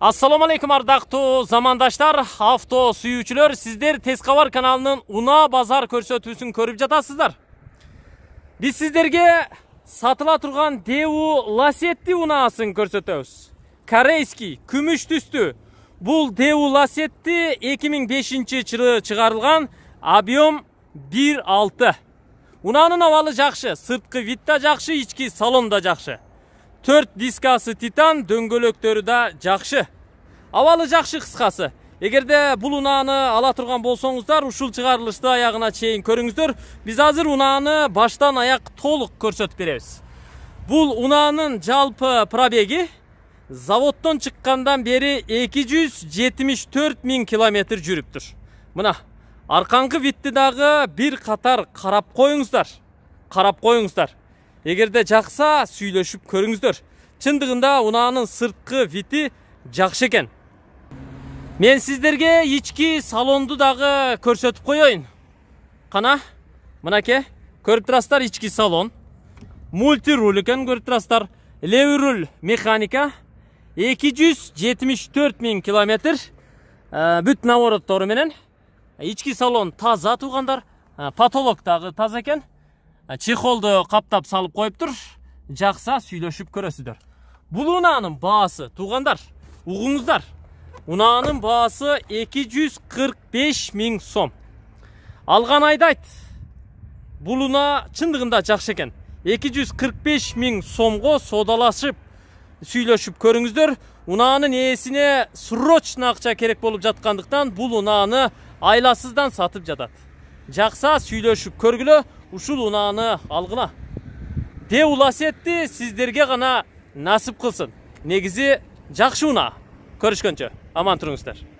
Ассаламу алейкум ардақты замандаштар, авто сүйүүчүлөр сіздер Тескавар каналының Уна базар көрсөтүүсүн көріп жатасыздар. Біз сіздерге сатыла тұрған Деу Ласетти унаасын көрсөтөбүз. Корейский, күмүш түсті Бұл Деу Ласетти 2005 жылы чыгарылган объем 1.6. Унаанын абалы жакшы, сырткы вид да жакшы, ички салон да жакшы төрт дискасы титан дөңгөлөктөрү да жакшы абалы жакшы кыскасы эгерде бул унааны ала турган болсоңуздар ушул чыгарылышты аягына чейин көрүңүздөр биз азыр унааны баштан аяк толук көрсөтүп беребиз бул унаанын жалпы пробеги заводдон чыккандан бери эки жүз жетимиш төрт миң километр жүрүптүр мына аркаңкы витти дагы бир катар карап коюңуздар карап коюңуздар де жақса, сүйлөшүп көріңіздер. Чындығында унаанын сыртқы виті жақшы екен. мен сіздерге ички салонды дағы көрсетіп коеюн кана мынакей көрүп турасыздар ички салон мультируль экен көрүп турасыздар левый механика эки жүз километр ә, бүт торы менен ички салон таза туғандар. Ә, потолок дагы таза екен. Ә, чехолды қаптап салып қойып тұр, жақса көрөсүздөр көресіздер. Бұл баасы туугандар туғандар, ұғыңыздар, баасы эки жүз сом Алған айдайт бул унаа чындыгында жакшы экен эки жүз кырк беш миң сомго соодалашып сүйлөшүп көрүңүздөр срочно ақша керек болып жатқандықтан бұл унааны айласыздан сатып жатады жақса сүйлөшіп көргілі ұшыл ұнаны алғына де уласетті сіздерге ғана насып қылсын негізі жақшы ұна көрішкенше аман тұрыңыздар